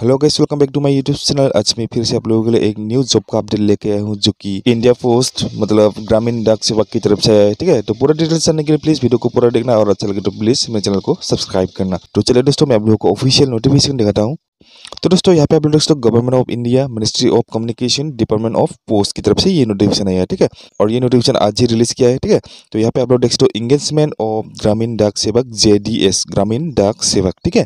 hello guys welcome back to my YouTube channel आज मैं फिर से आप लोगों के लिए एक न्यू जॉब का अपडेट लेके आया हूँ जो कि इंडिया पोस्ट मतलब ग्रामीण डाक सेवा की तरफ से है ठीक है तो पूरा डिटेल्स जानने के लिए प्लीज वीडियो को पूरा देखना और अच्छा लगे तो प्लीज मेरे चैनल को सब्सक्राइब करना तो चलिए दोस्तों मैं आप लोगों को ऑफिशियल नोटिफिकेशन दिखाता हूँ तो दोस्तों यहाँ पे आप लोग दोस्तों government of India ministry of communication department of post की तरफ से ये नोटिफिकेशन आया है ठीक है और ये नोटिफिकेशन आज ही रिलीज किया है ठीक है तो यहाँ पे आप लोग देखते हो इंगेजमेंट ऑफ ग्रामीण डाक सेवक जेडीएस ग्रामीण डाक सेवक ठीक है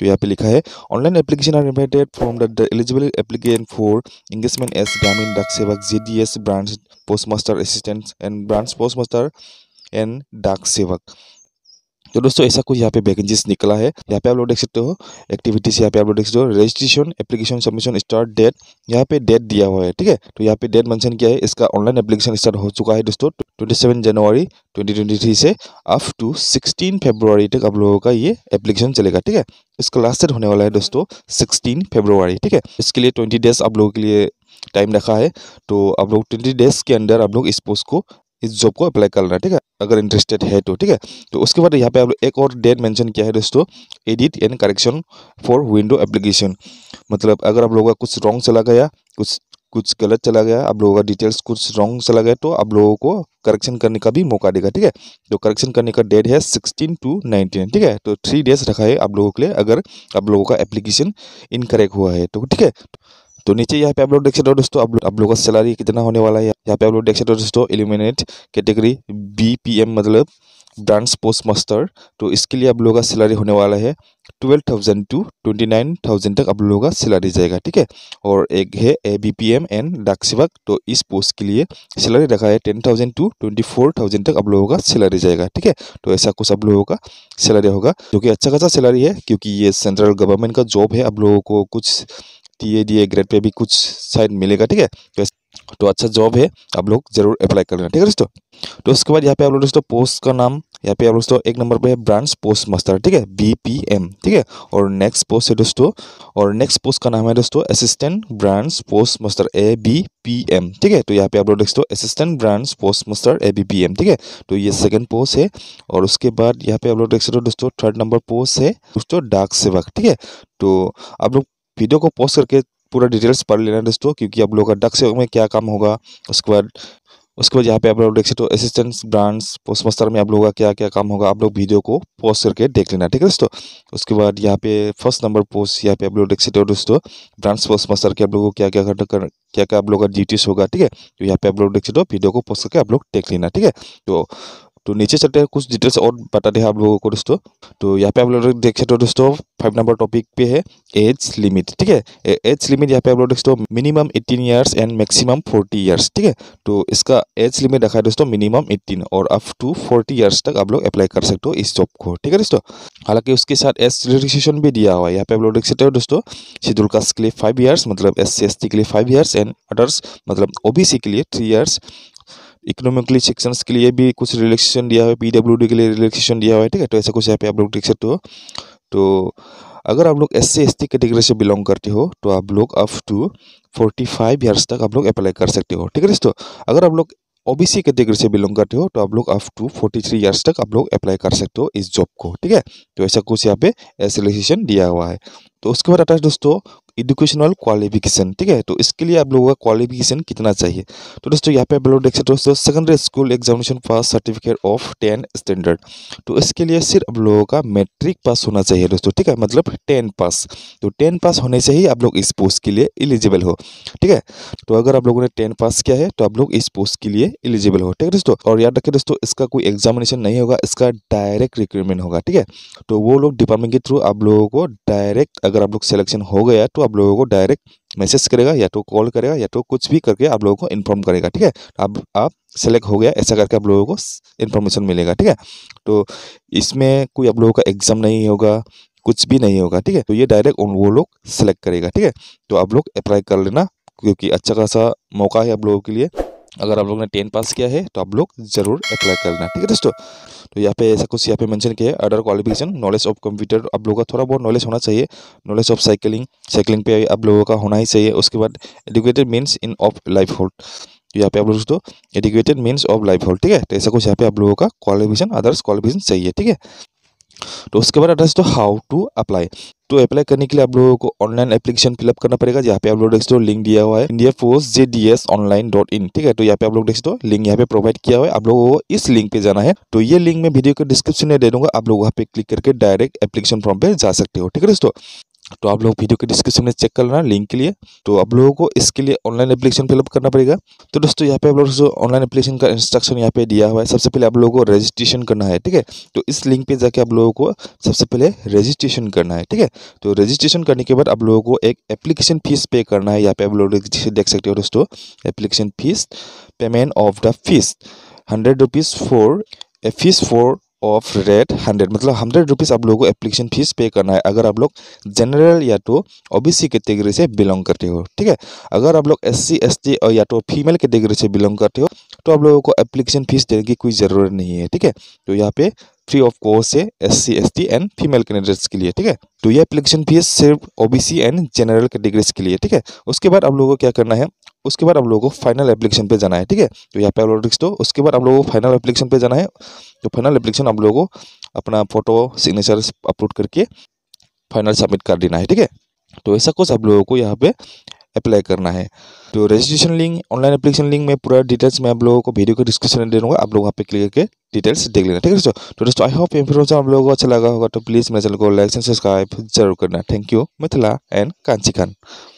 तो यहाँ पे लिखा है online application are invited from the eligible application for engagement as Gramin Dak Sevak जे branch post master assistant and branch post master and Dak Sevak तो दोस्तों ऐसा कुछ यहाँ पे वैकेंसीज निकला है यहाँ पे आप लोग देख सकते हो एक्टिविटीज यहाँ पे आप लोग देख सकते हो registration application submission start date यहाँ पे डेट दिया हुआ है ठीक है तो यहाँ पे डेट मेंशन किया है इसका ऑनलाइन एप्लीकेशन स्टार्ट हो चुका है दोस्तों twenty seven January twenty twenty three से अप टू सिक्सटीन फेब्रुआरी तक आप लोगों का ये एप्लीकेशन चलेगा ठीक है इसका लास्ट डेट होने वाला है दोस्तों सिक्सटीन फेब्रुआरी ठीक है इसके लिए ट्वेंटी डेज आप लोगों के लिए टाइम रखा है तो आप लोग ट्वेंटी डेज के अंदर आप लोग इस पोस्ट को इस जॉब को अप्लाई कर लेना ठीक है अगर इंटरेस्टेड है तो ठीक है तो उसके बाद यहाँ पे आप एक और डेट मेंशन किया है दोस्तों edit and correction for window application मतलब अगर आप लोगों का कुछ रॉन्ग चला गया कुछ कुछ गलत चला गया आप लोगों का डिटेल्स कुछ रॉन्ग चला गया तो आप लोगों को करेक्शन करने का भी मौका देगा ठीक है तो करेक्शन करने का डेट है सिक्सटीन टू नाइनटीन ठीक है तो थ्री डेज रखा है आप लोगों के लिए अगर आप लोगों का एप्लीकेशन इनकरेक्ट हुआ है तो ठीक है तो नीचे यहाँ पे आप लोग देख सकते हो दोस्तों आप लोग आप का सैलरी कितना होने वाला है यहाँ पे आप लोग देख सकते हो दोस्तों eliminate category B P M मतलब ब्रांच पोस्ट मास्टर तो इसके लिए आप लोगों का सैलरी होने वाला है twelve thousand to twenty nine thousand तक आप लोगों का सैलरी जाएगा ठीक है और एक है A B P M and Dak Sevak तो इस पोस्ट के लिए सैलरी रखा है ten thousand to twenty four thousand तक आप लोगों का सैलरी जाएगा ठीक है तो ऐसा कुछ आप लोगों का सैलरी होगा जो कि अच्छा खासा सैलरी है क्योंकि ये सेंट्रल गवर्नमेंट का जॉब है आप लोगों को कुछ टी डी ग्रेड पे भी कुछ शायद मिलेगा ठीक है तो, तो अच्छा जॉब है आप लोग जरूर अप्लाई कर लेना ठीक है दोस्तों तो उसके बाद यहाँ पे आप लोग दोस्तों पोस्ट का नाम यहाँ पे आप दोस्तों एक नंबर पे है ब्रांच पोस्ट मास्टर ठीक है बी पी एम ठीक है और नेक्स्ट पोस्ट है दोस्तों और नेक्स्ट पोस्ट का नाम है दोस्तों assistant branch post master A B P M ठीक है तो यहाँ पे आप लोग दोस्तों assistant branch post master A B P M ठीक है तो ये सेकंड पोस्ट है और उसके बाद यहाँ पे आप लोग देख सकते हो दोस्तों थर्ड नंबर पोस्ट है दोस्तों डाक सेवक ठीक है तो आप लोग वीडियो को पोस्ट करके पूरा डिटेल्स पढ़ लेना दोस्तों क्योंकि आप लोग का डक्स में क्या काम होगा उसके बाद उसके बाद यहाँ पे आप लोग देख सकते हो असिस्टेंट ब्रांड्स पोस्ट मास्टर में आप लोगों का क्या क्या काम होगा आप लोग वीडियो को पोस्ट करके देख लेना ठीक है दोस्तों उसके बाद यहाँ पे फर्स्ट नंबर पोस्ट यहाँ पे आप लोग देख सकते हो दोस्तों ब्रांड्स पोस्ट मास्टर के आप लोगों को क्या क्या करना कर क्या क्या आप लोगों का ड्यूटीज होगा ठीक है तो यहाँ पे आप लोग देख सकते हो वीडियो को पोस्ट करके आप लोग देख लेना ठीक है तो तो नीचे चलते हैं कुछ डिटेल्स और बताते हैं आप लोगों को दोस्तों तो यहाँ पे आप लोग देख सकते हो दोस्तों फाइव नंबर टॉपिक पे है एज लिमिट ठीक है एज लिमिट यहाँ पे आप लोग दोस्तों minimum eighteen years and maximum forty years ठीक है तो इसका एज लिमिट रखा है दोस्तों मिनिमम एटीन और अप टू फोर्टी ईयर्स तक आप लोग अप्लाई कर सकते हो इस जॉब को ठीक है दोस्तों हालांकि उसके साथ एज रजिस्ट्रेशन भी दिया हुआ है यहाँ पे आप लोग देख सकते हो दोस्तों शेड्यूल कास्ट के लिए फाइव ईयर्स मतलब एस सी के लिए फाइव ईयर्स एंड अदर्स मतलब सी के लिए थ्री ईयर्स इकोनॉमिकली सेक्शंस के लिए भी कुछ रिलैक्सेशन दिया हुआ है पी के लिए रिलैक्सेशन दिया हुआ है ठीक है तो ऐसा कुछ यहाँ पे आप लोग देख सकते हो तो अगर आप लोग S C S T category से बिलोंग करते हो तो आप लोग up to forty five years तक आप लोग अप्लाई कर सकते हो ठीक है दोस्तों अगर आप लोग ओ सी कैटेगरी से बिलोंग करते हो तो आप लोग up to forty three years तक आप लोग अप्लाई कर सकते हो इस जॉब को ठीक है तो ऐसा कुछ यहाँ पे एस दिया हुआ है तो उसके बाद आता है दोस्तों एजुकेशनल क्वालिफिकेशन ठीक है तो इसके लिए आप लोगों का क्वालिफिकेशन कितना चाहिए तो दोस्तों यहाँ पे आप लोग देख सकते हो दोस्तों secondary school examination pass certificate of ten standard तो इसके लिए सिर्फ आप लोगों का मैट्रिक पास होना चाहिए दोस्तों ठीक है मतलब टेन पास तो टेन पास होने से ही आप लोग इस पोस्ट के लिए एलिजिबल हो ठीक है तो अगर आप लोगों ने टेन पास किया है तो आप लोग इस पोस्ट के लिए एलिजिबल हो ठीक है दोस्तों और याद रखें दोस्तों इसका कोई एग्जामिनेशन नहीं होगा इसका डायरेक्ट रिक्रूटमेंट होगा ठीक है तो वो लोग डिपार्टमेंट के थ्रू आप लोगों को डायरेक्ट अगर आप लोग सिलेक्शन हो गया तो आप लोगों को डायरेक्ट मैसेज करेगा या तो कॉल करेगा या तो कुछ भी करके आप लोगों को इन्फॉर्म करेगा ठीक है अब आप सेलेक्ट हो गया ऐसा करके आप लोगों को इन्फॉर्मेशन मिलेगा ठीक है तो इसमें कोई आप लोगों का एग्जाम नहीं होगा कुछ भी नहीं होगा ठीक है तो ये डायरेक्ट वो लोग सेलेक्ट करेगा ठीक है तो आप लोग अप्लाई कर लेना क्योंकि अच्छा खासा मौका है आप लोगों के लिए अगर आप लोग ने टेन पास किया है तो आप लोग जरूर अप्लाई करना ठीक है दोस्तों तो यहाँ पे ऐसा कुछ यहाँ पे मेंशन किया है other qualification knowledge of computer आप लोगों का थोड़ा बहुत नॉलेज होना चाहिए नॉलेज ऑफ साइकिलिंग साइकिलिंग पे आप लोगों का होना ही चाहिए उसके बाद educated means in of life hold तो यहाँ पे आप लोग दोस्तों educated means of life hold ठीक है तो ऐसा कुछ यहाँ पे आप लोगों का क्वालिफिकेशन अदर्स क्वालिफिकेशन चाहिए ठीक है तो उसके बाद आता तो हाउ टू अप्लाई तो अप्लाई करने के लिए आप लोगों को ऑनलाइन एप्लीकेशन फिलअप करना पड़ेगा यहाँ पे आप लोग देख सकते हो लिंक दिया हुआ है India post G D S online dot in ठीक है तो यहाँ पे आप लोग देख सकते हो लिंक यहाँ पे प्रोवाइड किया हुआ है आप लोगों को इस लिंक पे जाना है तो ये लिंक मैं वीडियो के डिस्क्रिप्शन में दे दूंगा आप लोग वहाँ पे क्लिक करके डायरेक्ट एप्लीकेशन फॉर्म पे जा सकते हो ठीक है दोस्तों तो आप लोग वीडियो के डिस्क्रिप्शन में चेक कर लेना लिंक के लिए तो आप लोगों को इसके लिए ऑनलाइन एप्लीकेशन फिलअप करना पड़ेगा तो दोस्तों यहाँ पे आप लोग जो ऑनलाइन एप्लीकेशन का इंस्ट्रक्शन यहाँ पे दिया हुआ है सबसे पहले आप लोगों को रजिस्ट्रेशन करना है ठीक है तो इस लिंक पे जाके आप लोगों को सबसे पहले रजिस्ट्रेशन करना है ठीक है तो रजिस्ट्रेशन करने के बाद आप लोगों को एक एप्लीकेशन फीस पे करना है यहाँ पे आप लोग देख सकते हो दोस्तों application fees payment of the fees hundred rupees for a fees for of rate hundred मतलब हंड्रेड रुपीज़ आप लोगों को एप्लीकेशन फीस पे करना है अगर आप लोग जनरल या तो ओबीसी कैटेगरी से बिलोंग करते हो ठीक है अगर आप लोग एस सी एस टी और या तो फीमेल कैटेगरी से बिलोंग करते हो तो आप लोगों को एप्लीकेशन फीस देने की कोई ज़रूरत नहीं है ठीक है तो यहाँ पे फ्री ऑफ कॉस्ट है S C S T and female candidates के लिए ठीक है तो ये एप्लीकेशन फीस सिर्फ ओबीसी एंड जनरल कैटेगरीज के लिए ठीक है उसके बाद आप लोगों को क्या करना है उसके बाद हम लोगों को फाइनल एप्लीकेशन पे जाना है ठीक है तो यहाँ पे अपलोड तो उसके बाद हम लोगों को फाइनल एप्लीकेशन पे जाना है तो फाइनल एप्लीकेशन हम लोगों को अपना फोटो सिग्नेचर अपलोड करके फाइनल सबमिट कर देना है ठीक है तो ऐसा कुछ आप लोगों को यहाँ पे अप्लाई करना है तो registration link online application link में पूरा डिटेल्स मैं आप लोगों को वीडियो को डिस्क्रिप्शन में दे दूँगा आप लोग वहाँ पे क्लिक करके डिटेल्स देख लेना ठीक है तो दोस्तों आई होप इन्फॉर्मेशन आप लोगों को अच्छा लगा होगा तो प्लीज़ मेरे चैनल को लाइक एंड सब्सक्राइब जरूर करना thank you Mithila and Kanchi Khan